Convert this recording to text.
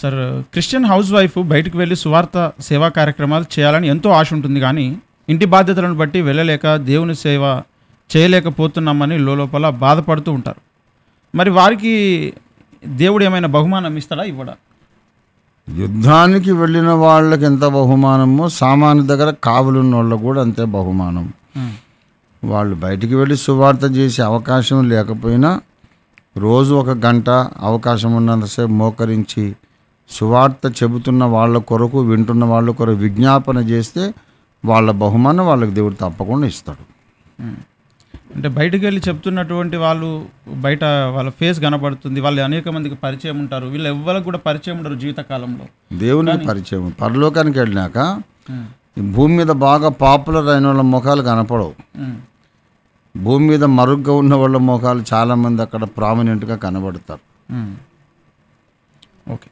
sir Christian house wife బయటకు వెళ్ళి సువార్త సేవా కార్యక్రమాలు చేయాలని ఎంతో ఆశ ఉంటుంది కానీ ఇంటి బాధ్యతలను బట్టి వెళ్ళలేక దేవుని సేవ చేయలేకపోతున్నామని లోపల బాధపడుతూ ఉంటారు మరి వారికి దేవుడు ఏమైనా బహుమానం ఇస్తాడా ఇవ్వడా యుద్ధానికి వెళ్ళిన వాళ్ళకి ఎంత బహుమానమో సామాన్య దగ్గర కావులున్న వాళ్ళకు కూడా అంతే బహుమానం వాళ్ళు బయటికి వెళ్ళి సువార్త చేసే అవకాశం లేకపోయినా రోజు ఒక గంట అవకాశం ఉన్నంతసేపు మోకరించి సువార్త చెబుతున్న వాళ్ళ కొరకు వింటున్న వాళ్ళ కొరకు విజ్ఞాపన చేస్తే వాళ్ళ బహుమానం వాళ్ళకి దేవుడు తప్పకుండా ఇస్తాడు అంటే బయటకు వెళ్ళి చెప్తున్నటువంటి వాళ్ళు బయట వాళ్ళ ఫేస్ కనపడుతుంది వాళ్ళు అనేక మందికి పరిచయం ఉంటారు వీళ్ళు ఎవరికి కూడా పరిచయం ఉండరు జీవితకాలంలో దేవుని పరిచయం పరలోకానికి వెళ్ళినాక భూమి మీద బాగా పాపులర్ అయిన వాళ్ళ ముఖాలు కనపడవు భూమి మీద మరుగ్గా ఉన్న వాళ్ళ ముఖాలు చాలామంది అక్కడ ప్రామినెంట్గా కనబడతారు ఓకే